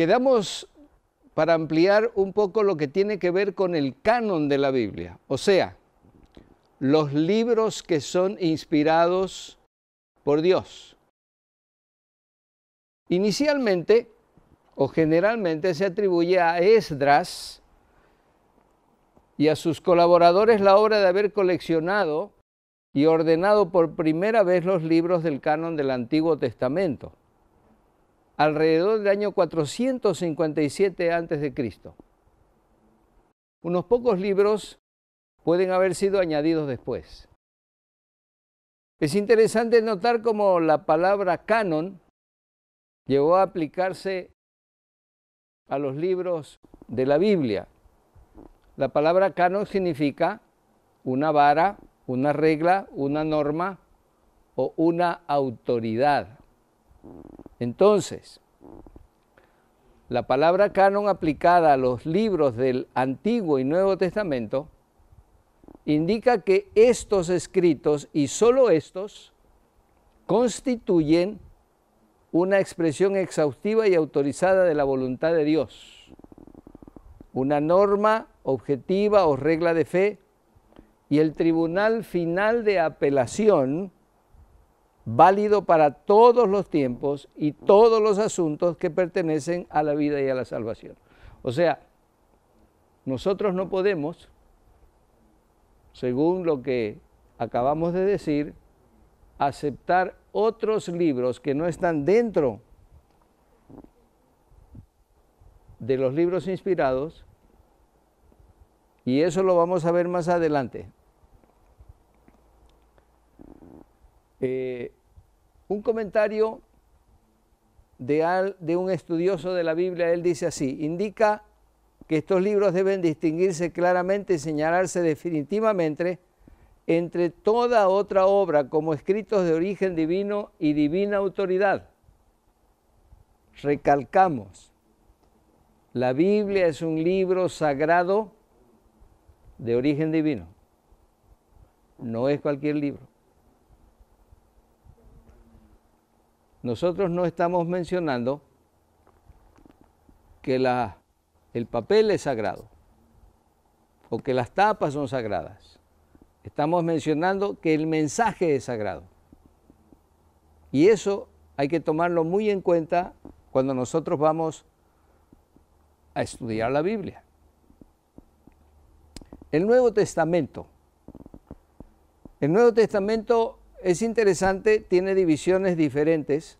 Quedamos para ampliar un poco lo que tiene que ver con el canon de la Biblia, o sea, los libros que son inspirados por Dios. Inicialmente, o generalmente se atribuye a Esdras y a sus colaboradores la obra de haber coleccionado y ordenado por primera vez los libros del canon del Antiguo Testamento alrededor del año 457 a.C. Unos pocos libros pueden haber sido añadidos después. Es interesante notar cómo la palabra canon llegó a aplicarse a los libros de la Biblia. La palabra canon significa una vara, una regla, una norma o una autoridad. Entonces, la palabra canon aplicada a los libros del Antiguo y Nuevo Testamento indica que estos escritos y sólo estos constituyen una expresión exhaustiva y autorizada de la voluntad de Dios, una norma objetiva o regla de fe y el tribunal final de apelación válido para todos los tiempos y todos los asuntos que pertenecen a la vida y a la salvación. O sea, nosotros no podemos, según lo que acabamos de decir, aceptar otros libros que no están dentro de los libros inspirados, y eso lo vamos a ver más adelante. Eh, un comentario de un estudioso de la Biblia, él dice así, indica que estos libros deben distinguirse claramente y señalarse definitivamente entre toda otra obra como escritos de origen divino y divina autoridad. Recalcamos, la Biblia es un libro sagrado de origen divino, no es cualquier libro. nosotros no estamos mencionando que el papel es sagrado o que las tapas son sagradas. Estamos mencionando que el mensaje es sagrado. Y eso hay que tomarlo muy en cuenta cuando nosotros vamos a estudiar la Biblia. El Nuevo Testamento. El Nuevo Testamento es interesante, tiene divisiones diferentes,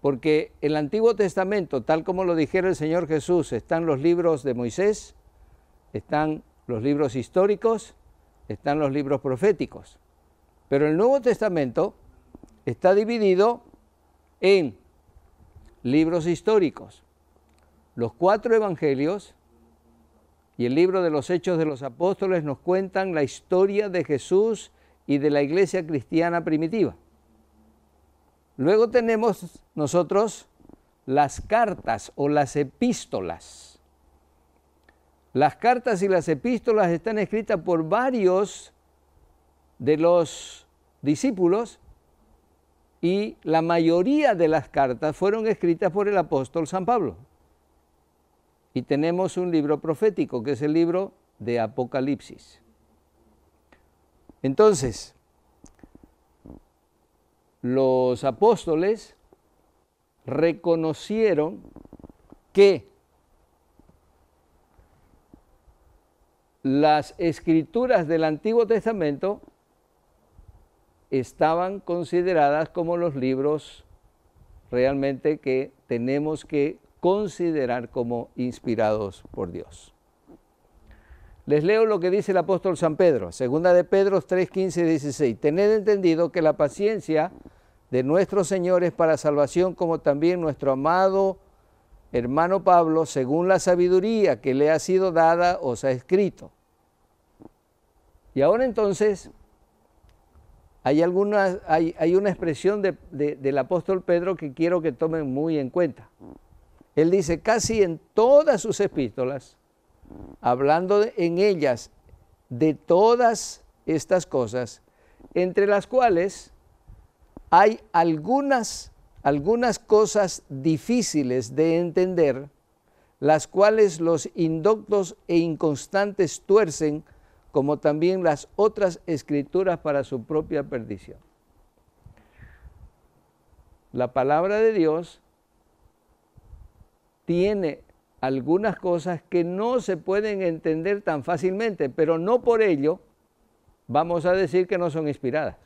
porque el Antiguo Testamento, tal como lo dijera el Señor Jesús, están los libros de Moisés, están los libros históricos, están los libros proféticos. Pero el Nuevo Testamento está dividido en libros históricos, los cuatro evangelios y el libro de los Hechos de los Apóstoles nos cuentan la historia de Jesús y de la iglesia cristiana primitiva. Luego tenemos nosotros las cartas o las epístolas. Las cartas y las epístolas están escritas por varios de los discípulos y la mayoría de las cartas fueron escritas por el apóstol San Pablo. Y tenemos un libro profético que es el libro de Apocalipsis. Entonces, los apóstoles reconocieron que las escrituras del Antiguo Testamento estaban consideradas como los libros realmente que tenemos que considerar como inspirados por Dios. Les leo lo que dice el apóstol San Pedro, segunda de Pedro 3, 15 y 16. Tened entendido que la paciencia de nuestro Señor es para salvación, como también nuestro amado hermano Pablo, según la sabiduría que le ha sido dada, os ha escrito. Y ahora entonces, hay, alguna hay, una expresión del apóstol Pedro que quiero que tomen muy en cuenta. Él dice, casi en todas sus epístolas, hablando en ellas de todas estas cosas, entre las cuales hay algunas, algunas cosas difíciles de entender, las cuales los indoctos e inconstantes tuercen, como también las otras escrituras para su propia perdición. La palabra de Dios tiene algunas cosas que no se pueden entender tan fácilmente, pero no por ello vamos a decir que no son inspiradas.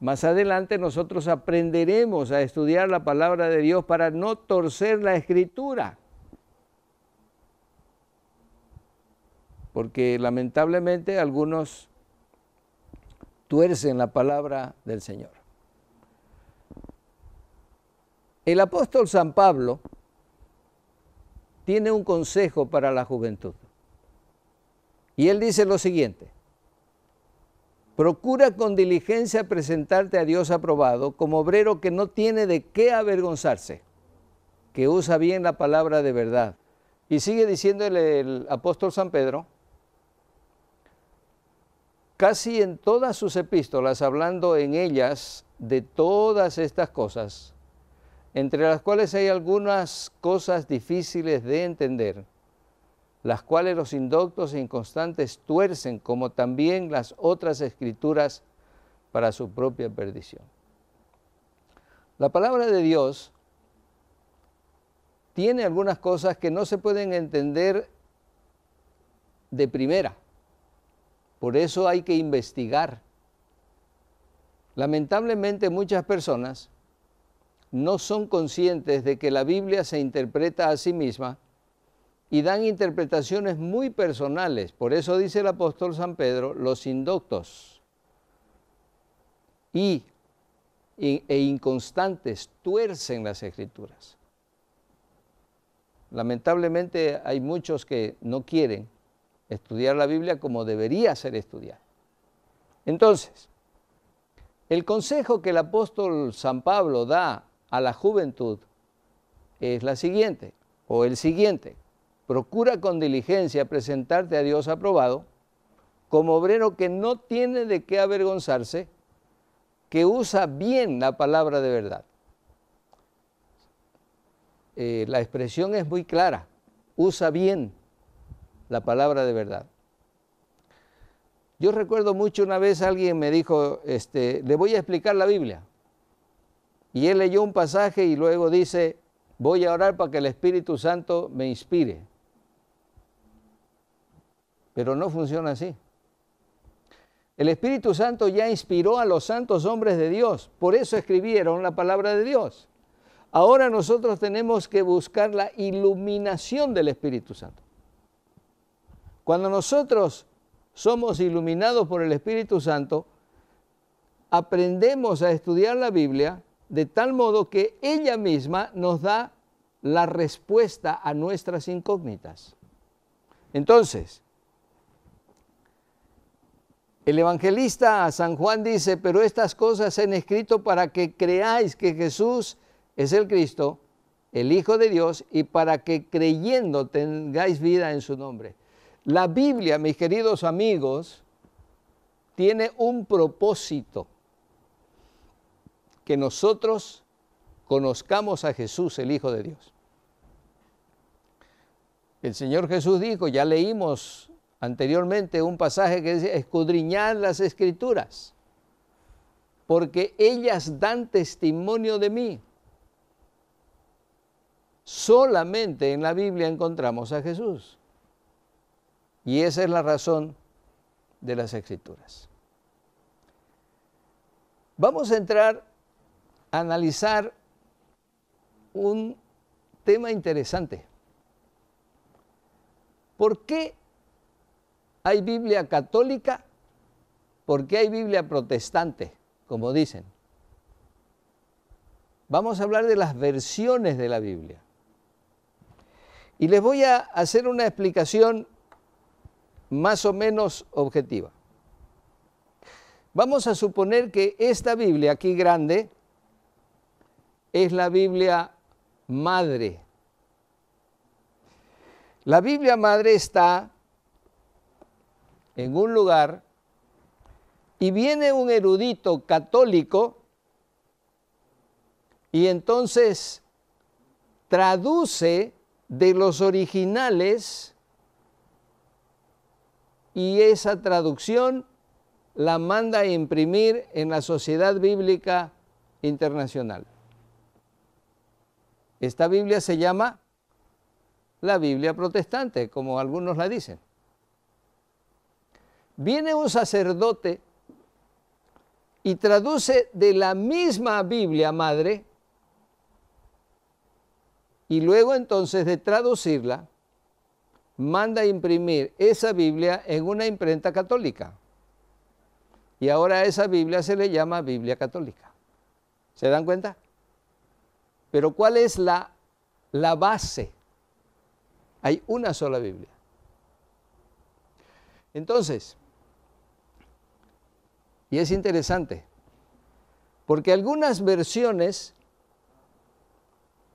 Más adelante nosotros aprenderemos a estudiar la palabra de Dios para no torcer la escritura. Porque lamentablemente algunos tuercen la palabra del Señor. El apóstol San Pablo tiene un consejo para la juventud. Y él dice lo siguiente, procura con diligencia presentarte a Dios aprobado como obrero que no tiene de qué avergonzarse, que usa bien la palabra de verdad. Y sigue diciéndole el, el apóstol San Pedro, casi en todas sus epístolas, hablando en ellas de todas estas cosas, entre las cuales hay algunas cosas difíciles de entender, las cuales los indoctos e inconstantes tuercen, como también las otras escrituras, para su propia perdición. La palabra de Dios tiene algunas cosas que no se pueden entender de primera. Por eso hay que investigar. Lamentablemente muchas personas no son conscientes de que la Biblia se interpreta a sí misma y dan interpretaciones muy personales. Por eso dice el apóstol San Pedro, los indoctos e inconstantes tuercen las escrituras. Lamentablemente hay muchos que no quieren estudiar la Biblia como debería ser estudiada. Entonces, el consejo que el apóstol San Pablo da a la juventud es la siguiente, o el siguiente. Procura con diligencia presentarte a Dios aprobado, como obrero que no tiene de qué avergonzarse, que usa bien la palabra de verdad. Eh, la expresión es muy clara, usa bien la palabra de verdad. Yo recuerdo mucho una vez alguien me dijo, este, le voy a explicar la Biblia. Y él leyó un pasaje y luego dice, voy a orar para que el Espíritu Santo me inspire. Pero no funciona así. El Espíritu Santo ya inspiró a los santos hombres de Dios, por eso escribieron la palabra de Dios. Ahora nosotros tenemos que buscar la iluminación del Espíritu Santo. Cuando nosotros somos iluminados por el Espíritu Santo, aprendemos a estudiar la Biblia de tal modo que ella misma nos da la respuesta a nuestras incógnitas. Entonces, el evangelista San Juan dice, pero estas cosas se han escrito para que creáis que Jesús es el Cristo, el Hijo de Dios, y para que creyendo tengáis vida en su nombre. La Biblia, mis queridos amigos, tiene un propósito que nosotros conozcamos a Jesús, el Hijo de Dios. El Señor Jesús dijo, ya leímos anteriormente un pasaje que dice, escudriñad las escrituras, porque ellas dan testimonio de mí. Solamente en la Biblia encontramos a Jesús. Y esa es la razón de las escrituras. Vamos a entrar analizar un tema interesante. ¿Por qué hay Biblia católica? ¿Por qué hay Biblia protestante, como dicen? Vamos a hablar de las versiones de la Biblia. Y les voy a hacer una explicación más o menos objetiva. Vamos a suponer que esta Biblia aquí grande, es la Biblia madre. La Biblia madre está en un lugar y viene un erudito católico y entonces traduce de los originales y esa traducción la manda a imprimir en la Sociedad Bíblica Internacional. Esta Biblia se llama la Biblia protestante, como algunos la dicen. Viene un sacerdote y traduce de la misma Biblia madre y luego entonces de traducirla manda a imprimir esa Biblia en una imprenta católica. Y ahora a esa Biblia se le llama Biblia católica. ¿Se dan cuenta? Pero ¿cuál es la, la base? Hay una sola Biblia. Entonces, y es interesante, porque algunas versiones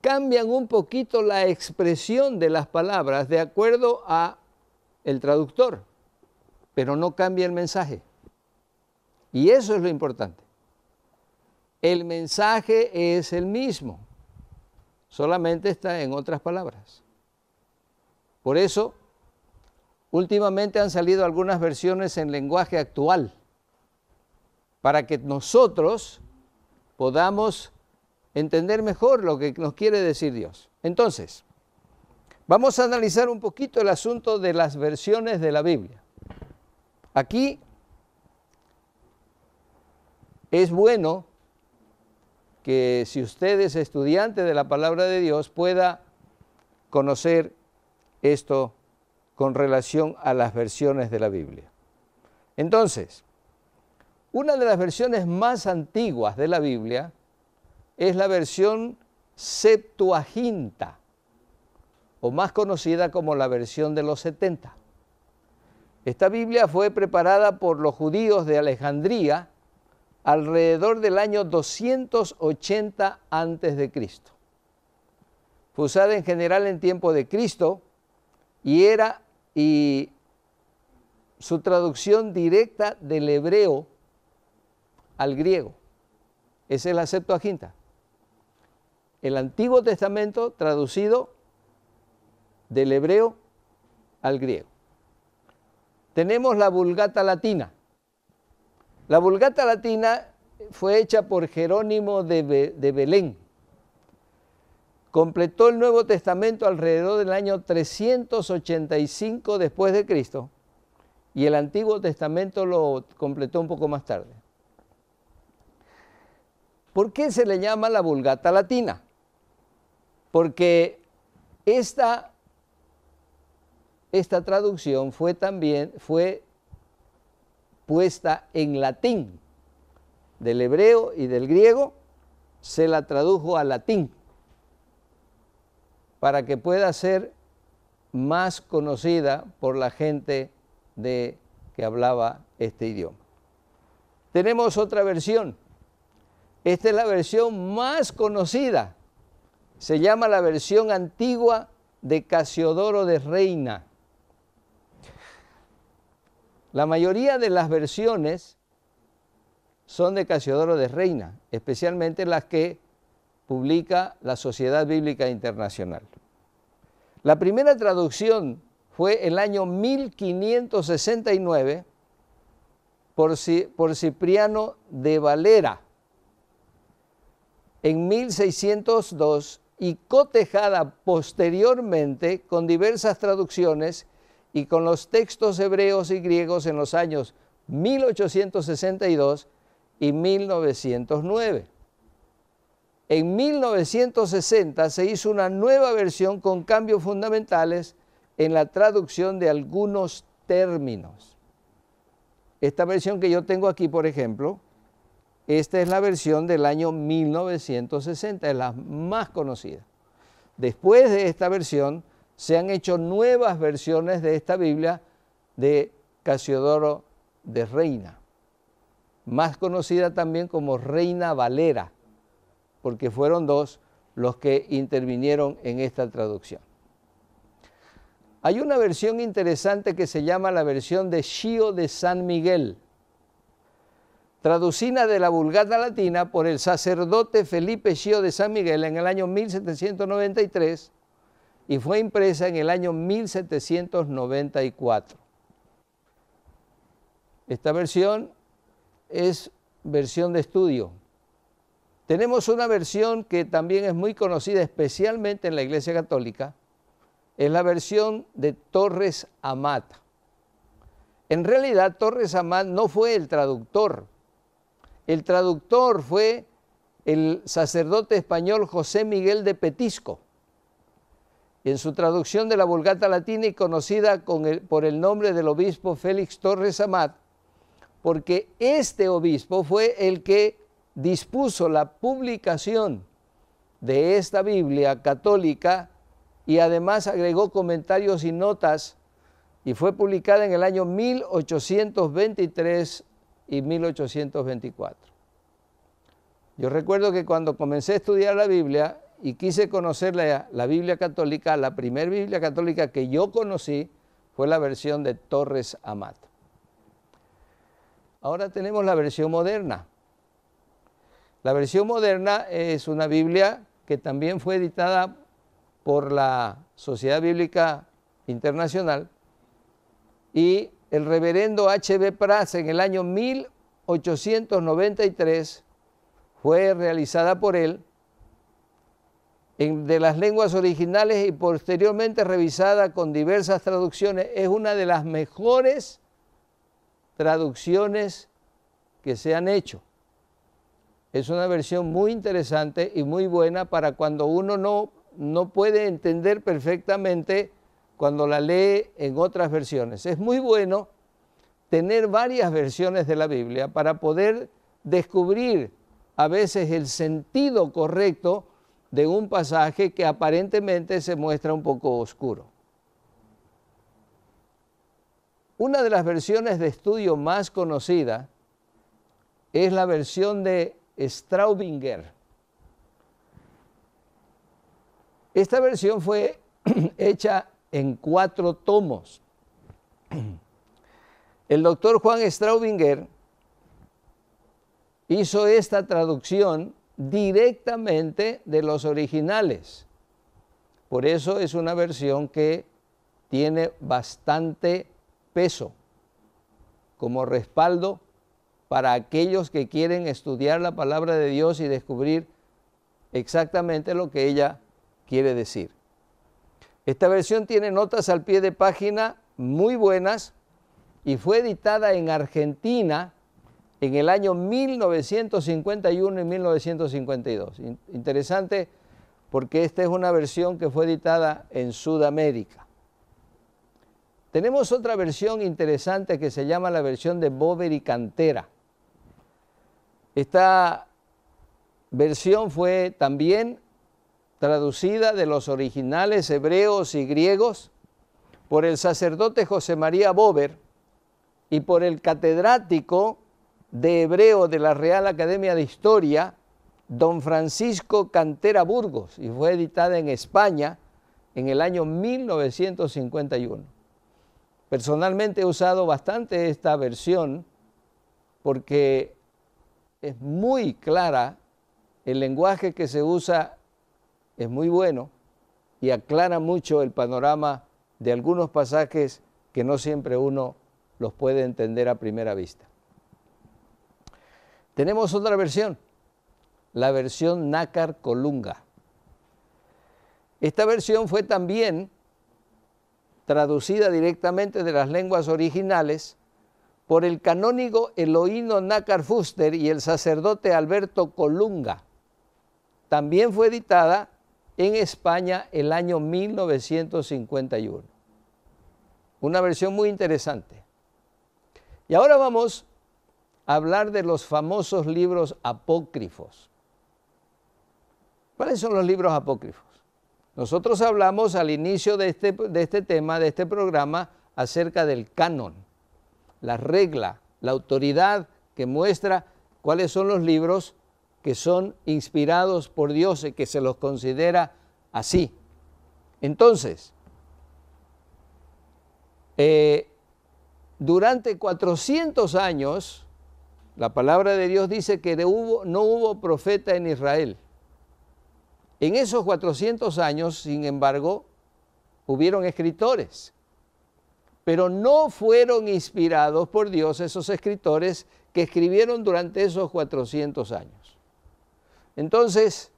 cambian un poquito la expresión de las palabras de acuerdo a el traductor, pero no cambia el mensaje. Y eso es lo importante. El mensaje es el mismo solamente está en otras palabras. Por eso, últimamente han salido algunas versiones en lenguaje actual, para que nosotros podamos entender mejor lo que nos quiere decir Dios. Entonces, vamos a analizar un poquito el asunto de las versiones de la Biblia. Aquí es bueno que si usted es estudiante de la palabra de Dios pueda conocer esto con relación a las versiones de la Biblia. Entonces, una de las versiones más antiguas de la Biblia es la versión Septuaginta, o más conocida como la versión de los 70. Esta Biblia fue preparada por los judíos de Alejandría alrededor del año 280 a.C. Fue usada en general en tiempo de Cristo y era y su traducción directa del hebreo al griego. es es acepto Septuaginta. El Antiguo Testamento traducido del hebreo al griego. Tenemos la Vulgata Latina, la Vulgata Latina fue hecha por Jerónimo de, Belén. Completó el Nuevo Testamento alrededor del año 385 después de Cristo y el Antiguo Testamento lo completó un poco más tarde. ¿Por qué se le llama la Vulgata Latina? Porque esta, esta traducción fue también, fue puesta en latín, del hebreo y del griego, se la tradujo a latín para que pueda ser más conocida por la gente de, que hablaba este idioma. Tenemos otra versión. Esta es la versión más conocida. Se llama la versión antigua de Casiodoro de Reina. La mayoría de las versiones son de Casiodoro de Reina, especialmente las que publica la Sociedad Bíblica Internacional. La primera traducción fue el año 1569 por, por Cipriano de Valera en 1602 y cotejada posteriormente con diversas traducciones y con los textos hebreos y griegos en los años 1862 y 1909. En 1960 se hizo una nueva versión con cambios fundamentales en la traducción de algunos términos. Esta versión que yo tengo aquí, por ejemplo, esta es la versión del año 1960, es la más conocida. Después de esta versión se han hecho nuevas versiones de esta Biblia de Casiodoro de Reina, más conocida también como Reina Valera, porque fueron dos los que intervinieron en esta traducción. Hay una versión interesante que se llama la versión de Shio de San Miguel, traducida de la Vulgata Latina por el sacerdote Felipe Shio de San Miguel en el año 1793 y fue impresa en el año 1794. Esta versión es versión de estudio. Tenemos una versión que también es muy conocida, especialmente en la Iglesia Católica, es la versión de Torres Amat. En realidad, Torres Amat no fue el traductor. El traductor fue el sacerdote español José Miguel de Petisco en su traducción de la Vulgata Latina y conocida por el nombre del obispo Félix Torres Amat, porque este obispo fue el que dispuso la publicación de esta Biblia católica y además agregó comentarios y notas y fue publicada en el año 1823 y 1824. Yo recuerdo que cuando comencé a estudiar la Biblia, y quise conocer la, Biblia católica, la primera Biblia católica que yo conocí fue la versión de Torres Amat. Ahora tenemos la versión moderna. La versión moderna es una Biblia que también fue editada por la Sociedad Bíblica Internacional y el reverendo H.B. Pras en el año 1893 fue realizada por él de las lenguas originales y posteriormente revisada con diversas traducciones, es una de las mejores traducciones que se han hecho. Es una versión muy interesante y muy buena para cuando uno no, no puede entender perfectamente cuando la lee en otras versiones. Es muy bueno tener varias versiones de la Biblia para poder descubrir a veces el sentido correcto de un pasaje que aparentemente se muestra un poco oscuro. Una de las versiones de estudio más conocida es la versión de Straubinger. Esta versión fue hecha en cuatro tomos. El doctor Juan Straubinger hizo esta traducción directamente de los originales. Por eso es una versión que tiene bastante peso como respaldo para aquellos que quieren estudiar la palabra de Dios y descubrir exactamente lo que ella quiere decir. Esta versión tiene notas al pie de página muy buenas y fue editada en Argentina en el año 1951 y 1952. Interesante porque esta es una versión que fue editada en Sudamérica. Tenemos otra versión interesante que se llama la versión de Bover y Cantera. Esta versión fue también traducida de los originales hebreos y griegos por el sacerdote José María Bober y por el catedrático de hebreo de la Real Academia de Historia, don Francisco Cantera Burgos, y fue editada en España en el año 1951. Personalmente he usado bastante esta versión porque es muy clara, el lenguaje que se usa es muy bueno y aclara mucho el panorama de algunos pasajes que no siempre uno los puede entender a primera vista. Tenemos otra versión, la versión Nácar Colunga. Esta versión fue también traducida directamente de las lenguas originales por el canónigo Eloíno Nácar Fuster y el sacerdote Alberto Colunga. También fue editada en España el año 1951. Una versión muy interesante. Y ahora vamos hablar de los famosos libros apócrifos. ¿Cuáles son los libros apócrifos? Nosotros hablamos al inicio este, de este, tema, de este programa, acerca del canon, la regla, la autoridad que muestra cuáles son los libros que son inspirados por Dios y que se los considera así. Entonces, eh, durante 400 años, la palabra de Dios dice que no hubo, no hubo profeta en Israel. En esos 400 años, sin embargo, hubieron escritores, pero no fueron inspirados por Dios esos escritores que escribieron durante esos 400 años. Entonces,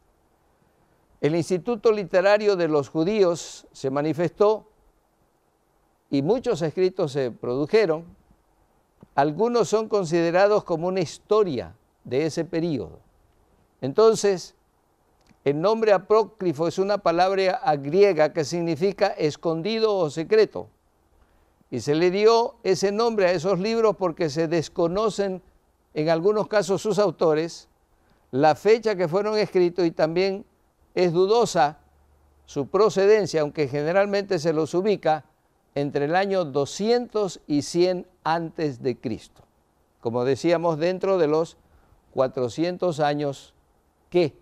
el Instituto Literario de los Judíos se manifestó y muchos escritos se produjeron, algunos son considerados como una historia de ese periodo. Entonces, el nombre apócrifo es una palabra griega que significa escondido o secreto. Y se le dio ese nombre a esos libros porque se desconocen en algunos casos sus autores, la fecha que fueron escritos y también es dudosa su procedencia, aunque generalmente se los ubica entre el año 200 y 100 antes de Cristo. Como decíamos, dentro de los 400 años que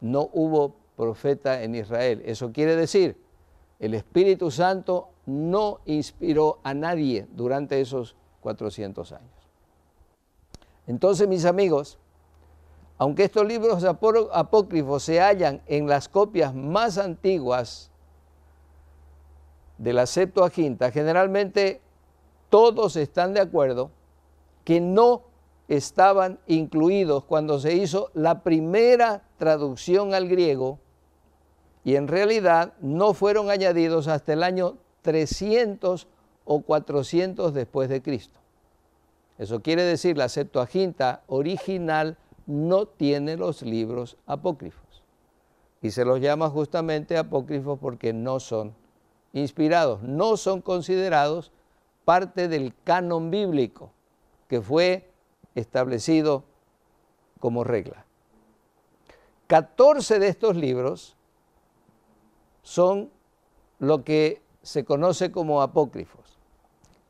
no hubo profeta en Israel. Eso quiere decir, el Espíritu Santo no inspiró a nadie durante esos 400 años. Entonces, mis amigos, aunque estos libros apócrifos se hallan en las copias más antiguas de la Septuaginta, generalmente todos están de acuerdo que no estaban incluidos cuando se hizo la primera traducción al griego y en realidad no fueron añadidos hasta el año 300 o 400 después de Cristo. Eso quiere decir la Septuaginta original no tiene los libros apócrifos y se los llama justamente apócrifos porque no son inspirados no son considerados parte del canon bíblico que fue establecido como regla. 14 de estos libros son lo que se conoce como apócrifos.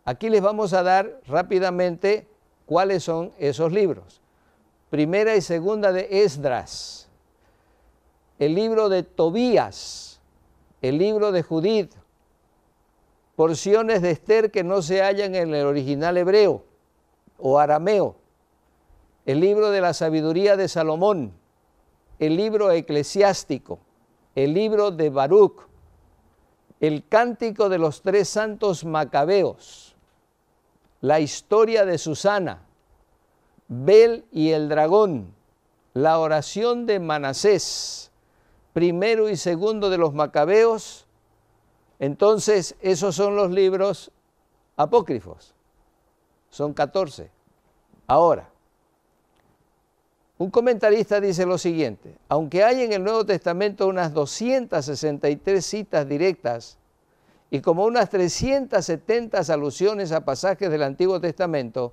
Aquí les vamos a dar rápidamente cuáles son esos libros. Primera y segunda de Esdras, el libro de Tobías, el libro de Judith, porciones de Esther que no se hallan en el original hebreo o arameo, el libro de la sabiduría de Salomón, el libro eclesiástico, el libro de Baruch, el cántico de los tres santos macabeos, la historia de Susana, Bel y el dragón, la oración de Manasés, primero y segundo de los macabeos, entonces, esos son los libros apócrifos. Son 14. Ahora, un comentarista dice lo siguiente, aunque hay en el Nuevo Testamento unas 263 citas directas y como unas 370 alusiones a pasajes del Antiguo Testamento,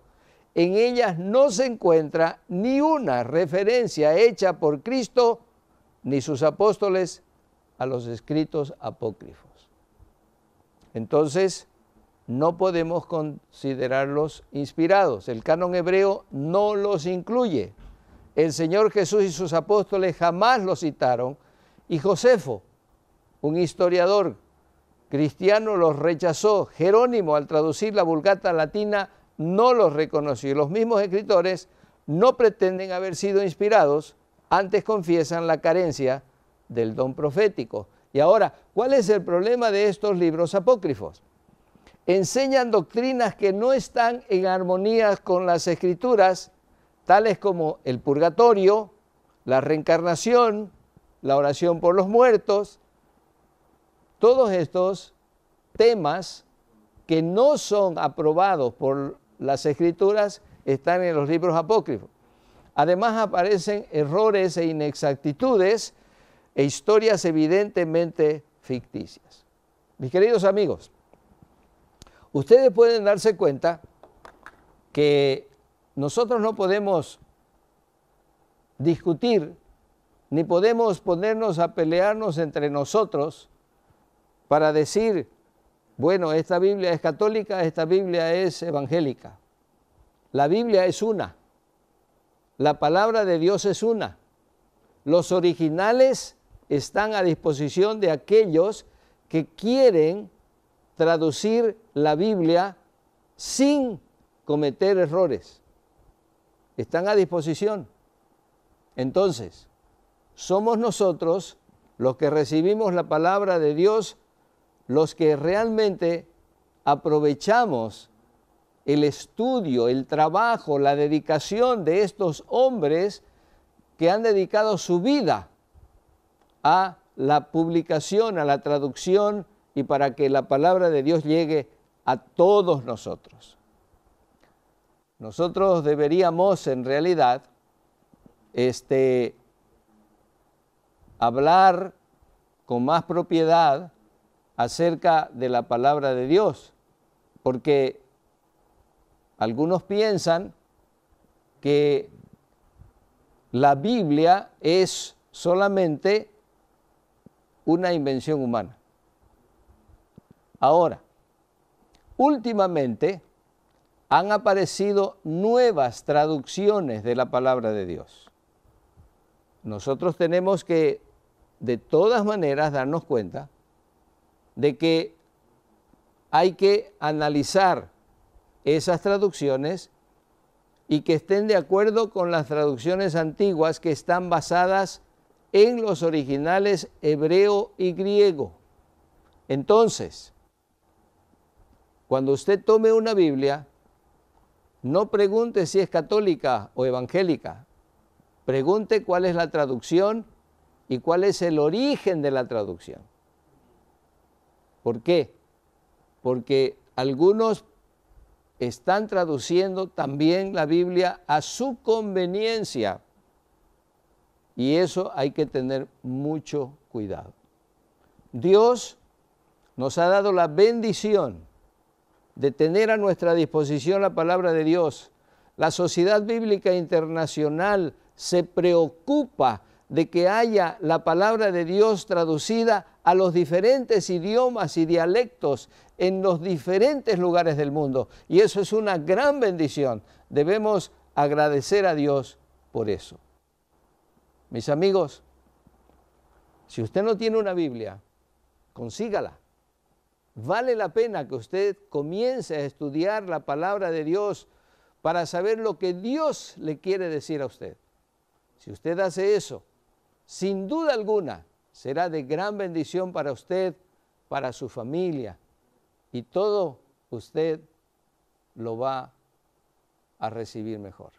en ellas no se encuentra ni una referencia hecha por Cristo ni sus apóstoles a los escritos apócrifos. Entonces, no podemos considerarlos inspirados. El canon hebreo no los incluye. El Señor Jesús y sus apóstoles jamás los citaron y Josefo, un historiador cristiano, los rechazó. Jerónimo, al traducir la vulgata latina, no los reconoció. Los mismos escritores no pretenden haber sido inspirados, antes confiesan la carencia del don profético. Y ahora, ¿cuál es el problema de estos libros apócrifos? Enseñan doctrinas que no están en armonía con las escrituras, tales como el purgatorio, la reencarnación, la oración por los muertos, todos estos temas que no son aprobados por las escrituras están en los libros apócrifos. Además aparecen errores e inexactitudes e historias evidentemente ficticias. Mis queridos amigos, ustedes pueden darse cuenta que nosotros no podemos discutir ni podemos ponernos a pelearnos entre nosotros para decir, bueno, esta Biblia es católica, esta Biblia es evangélica. La Biblia es una, la palabra de Dios es una, los originales están a disposición de aquellos que quieren traducir la Biblia sin cometer errores. Están a disposición. Entonces, somos nosotros los que recibimos la palabra de Dios, los que realmente aprovechamos el estudio, el trabajo, la dedicación de estos hombres que han dedicado su vida a la publicación, a la traducción y para que la palabra de Dios llegue a todos nosotros. Nosotros deberíamos en realidad este, hablar con más propiedad acerca de la palabra de Dios, porque algunos piensan que la Biblia es solamente una invención humana. Ahora, últimamente han aparecido nuevas traducciones de la palabra de Dios. Nosotros tenemos que, de todas maneras, darnos cuenta de que hay que analizar esas traducciones y que estén de acuerdo con las traducciones antiguas que están basadas en los originales hebreo y griego. Entonces, cuando usted tome una Biblia, no pregunte si es católica o evangélica. Pregunte cuál es la traducción y cuál es el origen de la traducción. ¿Por qué? Porque algunos están traduciendo también la Biblia a su conveniencia y eso hay que tener mucho cuidado. Dios nos ha dado la bendición de tener a nuestra disposición la palabra de Dios. La Sociedad Bíblica Internacional se preocupa de que haya la palabra de Dios traducida a los diferentes idiomas y dialectos en los diferentes lugares del mundo. Y eso es una gran bendición. Debemos agradecer a Dios por eso. Mis amigos, si usted no tiene una Biblia, consígala. Vale la pena que usted comience a estudiar la palabra de Dios para saber lo que Dios le quiere decir a usted. Si usted hace eso, sin duda alguna, será de gran bendición para usted, para su familia, y todo usted lo va a recibir mejor.